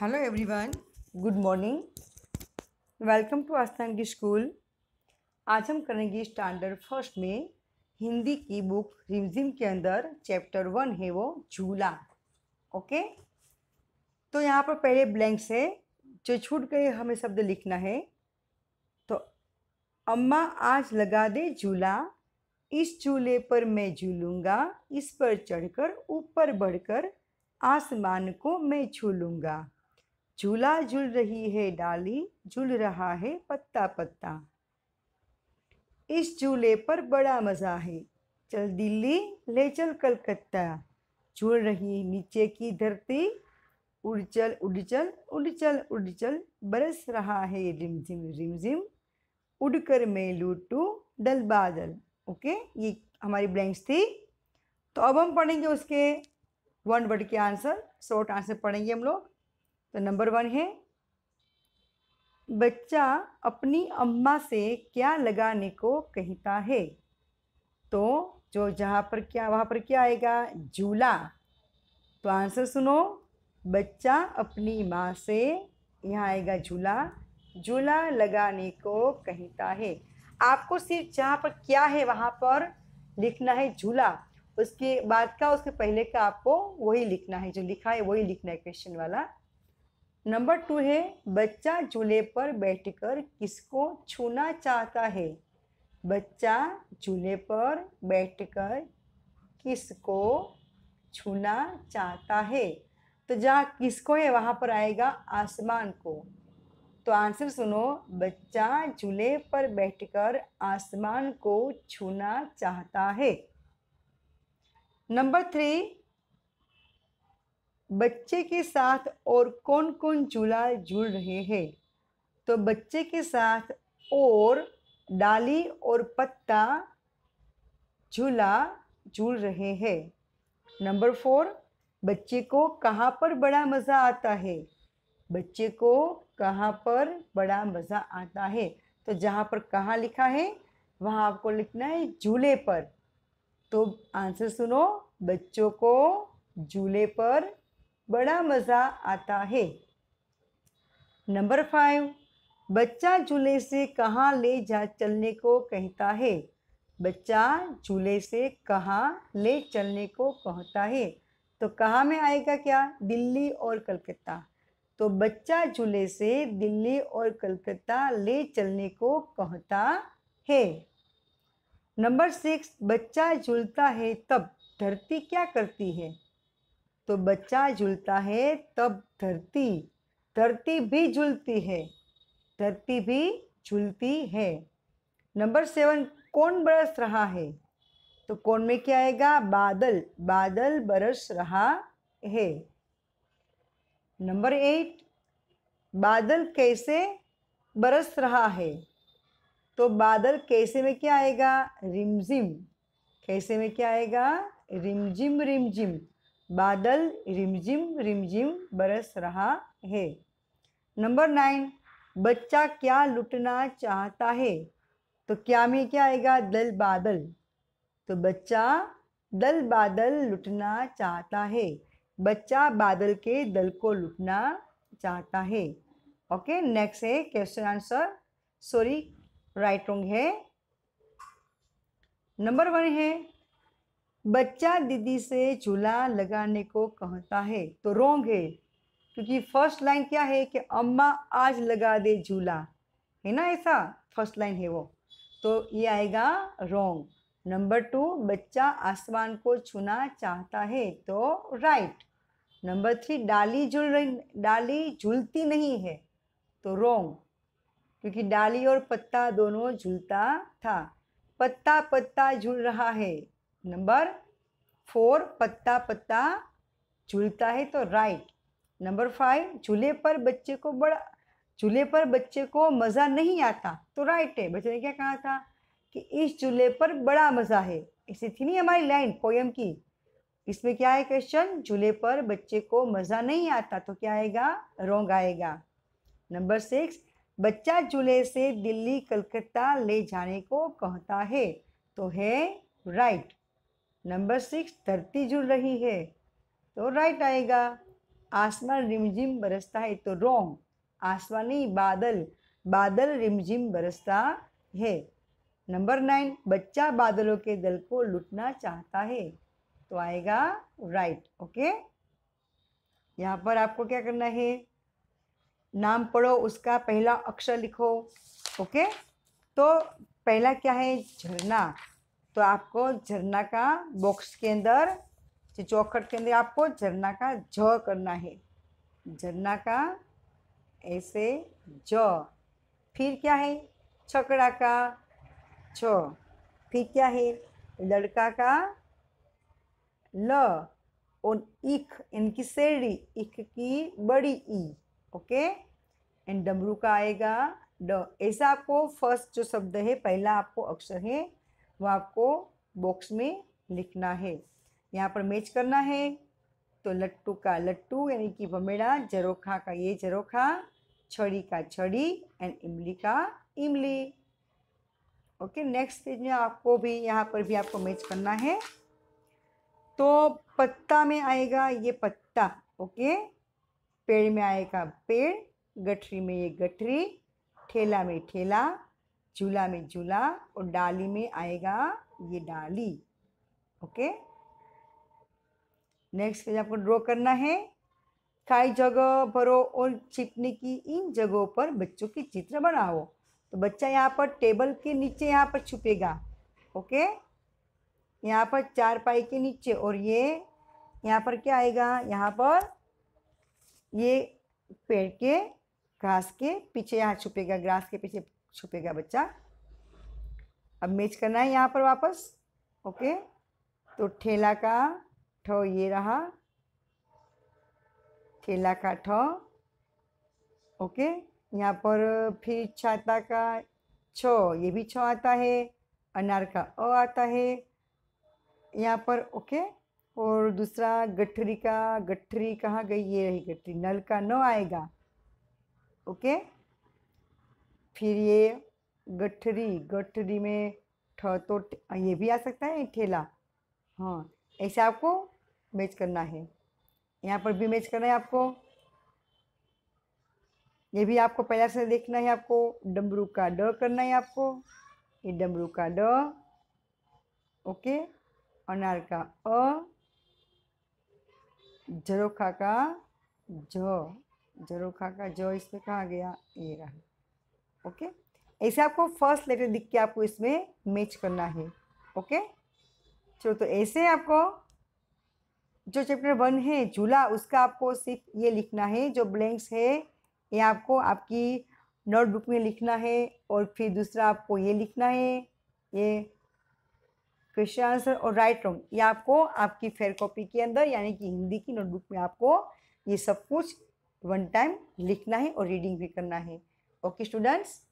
Hello everyone good morning welcome to की school आज हम करेंगे स्टैंडर्ड फर्स्ट में हिंदी की बुक रिमझिम के अंदर चैप्टर वन है वो झूला ओके तो यहाँ पर पहले ब्लैंक से जो छूट गए हमें शब्द लिखना है तो अम्मा आज लगा दे झूला इस झूले पर मैं झूलूँगा इस पर चढ़कर ऊपर बढ़कर आसमान को मैं छू लूँगा झूला झूल रही है डाली झूल रहा है पत्ता पत्ता इस झूले पर बड़ा मज़ा है चल दिल्ली ले चल कलकत्ता झूल रही नीचे की धरती उड़ चल उड़ चल उड़ चल उड़ चल बरस रहा है रिमझिम रिमझिम उड़ कर मैं लूटू डल बादल ओके ये हमारी ब्लैंक्स थी तो अब हम पढ़ेंगे उसके वन वर्ड के आंसर शॉर्ट आंसर पढ़ेंगे हम लोग तो नंबर वन है बच्चा अपनी अम्मा से क्या लगाने को कहता है तो जो जहाँ पर क्या वहाँ पर क्या आएगा झूला तो आंसर सुनो बच्चा अपनी माँ से यहाँ आएगा झूला झूला लगाने को कहता है आपको सिर्फ जहाँ पर क्या है वहाँ पर लिखना है झूला उसके बाद का उसके पहले का आपको वही लिखना है जो लिखा है वही लिखना है क्वेश्चन वाला नंबर टू है बच्चा झूले पर बैठकर किसको छूना चाहता है बच्चा झूले पर बैठकर किसको छूना चाहता है तो जहाँ किसको है वहाँ पर आएगा आसमान को तो आंसर सुनो बच्चा झूले पर बैठकर आसमान को छूना चाहता है नंबर थ्री बच्चे के साथ और कौन कौन झूला झूल रहे हैं तो बच्चे के साथ और डाली और पत्ता झूला झूल रहे हैं नंबर फोर बच्चे को कहाँ पर बड़ा मज़ा आता है बच्चे को कहाँ पर बड़ा मज़ा आता है तो जहाँ पर कहाँ लिखा है वहाँ आपको लिखना है झूले पर तो आंसर सुनो बच्चों को झूले पर बड़ा मज़ा आता है नंबर फाइव बच्चा झूले से कहाँ ले जा चलने को कहता है बच्चा झूले से कहाँ ले चलने को कहता है तो कहाँ में आएगा क्या दिल्ली और कलकत्ता तो बच्चा झूले से दिल्ली और कलकत्ता ले चलने को कहता है नंबर सिक्स बच्चा झूलता है तब धरती क्या करती है तो बच्चा झूलता है तब धरती धरती भी झूलती है धरती भी झूलती है नंबर सेवन कौन बरस रहा है तो कौन में क्या आएगा बादल बादल बरस रहा है नंबर एट बादल कैसे बरस रहा है तो बादल कैसे में क्या आएगा रिमझिम कैसे में क्या आएगा रिमझिम रिमझिम बादल रिमझिम रिमझिम बरस रहा है नंबर नाइन बच्चा क्या लुटना चाहता है तो क्या में क्या आएगा दल बादल तो बच्चा दल बादल लुटना चाहता है बच्चा बादल के दल को लुटना चाहता है ओके नेक्स्ट है question answer sorry right wrong है नंबर वन है बच्चा दीदी से झूला लगाने को कहता है तो रोंग है क्योंकि फर्स्ट लाइन क्या है कि अम्मा आज लगा दे झूला है ना ऐसा फर्स्ट लाइन है वो तो ये आएगा रोंग नंबर टू बच्चा आसमान को छूना चाहता है तो राइट नंबर थ्री डाली झूल रही डाली झूलती नहीं है तो रोंग क्योंकि डाली और पत्ता दोनों झूलता था पत्ता पत्ता झूल रहा है नंबर फोर पत्ता पत्ता झूलता है तो राइट नंबर फाइव झूले पर बच्चे को बड़ा झूले पर बच्चे को मज़ा नहीं आता तो राइट है बच्चे ने क्या कहा था कि इस झूले पर बड़ा मज़ा है ऐसी थी नहीं हमारी लाइन पोयम की इसमें क्या है क्वेश्चन झूले पर बच्चे को मज़ा नहीं आता तो क्या आएगा रोंग आएगा नंबर सिक्स बच्चा झूले से दिल्ली कलकत्ता ले जाने को कहता है तो है राइट नंबर सिक्स धरती जुड़ रही है तो राइट आएगा आसमान रिमझिम बरसता है तो रॉन्ग आसमानी बादल बादल रिमझिम बरसता है नंबर नाइन बच्चा बादलों के दल को लुटना चाहता है तो आएगा राइट ओके यहाँ पर आपको क्या करना है नाम पढ़ो उसका पहला अक्षर लिखो ओके तो पहला क्या है झरना तो आपको झरना का बॉक्स के अंदर जो चौखट के अंदर आपको झरना का ज करना है झरना का ऐसे ज फिर क्या है छकड़ा का छ फिर क्या है लड़का का ल और इख इनकी शेरी इख की बड़ी ई ओके एंड डमरू का आएगा ड ऐसा आपको फर्स्ट जो शब्द है पहला आपको अक्षर है वो आपको बॉक्स में लिखना है यहाँ पर मैच करना है तो लट्टू का लट्टू यानी कि बमेड़ा जरोखा का ये जरोखा छड़ी का छड़ी एंड इमली का इमली ओके नेक्स्ट पेज में आपको भी यहाँ पर भी आपको मैच करना है तो पत्ता में आएगा ये पत्ता ओके पेड़ में आएगा पेड़ गठरी में ये गठरी ठेला में ठेला झूला में झूला और डाली में आएगा ये डाली ओके नेक्स्ट आपको ड्रॉ करना है खाई जगह भरो और चिपने की इन जगहों पर बच्चों के चित्र बनाओ तो बच्चा यहाँ पर टेबल के नीचे यहाँ पर छुपेगा ओके यहाँ पर चार पाई के नीचे और ये यहाँ पर क्या आएगा यहाँ पर ये पेड़ के घास के पीछे यहाँ छुपेगा ग्रास के पीछे छुपेगा बच्चा अब मैच करना है यहाँ पर वापस ओके तो ठेला का ठ ये रहा ठेला का ठ ओके यहाँ पर फिर छाता का छ ये भी छ आता है अनार का अ आता है यहाँ पर ओके और दूसरा गठरी का गठरी कहाँ गई ये रही गठरी नल का न आएगा ओके फिर ये गठरी गठरी में ठ तो ये भी आ सकता है ठेला हाँ ऐसे आपको मैच करना है यहाँ पर भी मैच करना है आपको ये भी आपको पहला से देखना है आपको डमरू का ड करना है आपको ये डमरू का ड ओके अनार का अ जरोखा का ज जरोखा का ज इसमें कहाँ गया ये रहा ओके ऐसे आपको फर्स्ट लेटर दिख के आपको इसमें मैच करना है ओके चलो तो ऐसे आपको जो चैप्टर वन है झूला उसका आपको सिर्फ ये लिखना है जो ब्लैंक्स है ये आपको आपकी नोटबुक में लिखना है और फिर दूसरा आपको ये लिखना है ये क्वेश्चन आंसर और राइट रॉन्ग ये आपको आपकी फेयर कॉपी के अंदर यानी कि हिंदी की नोटबुक में आपको ये सब कुछ वन टाइम लिखना है और रीडिंग भी करना है Okay students?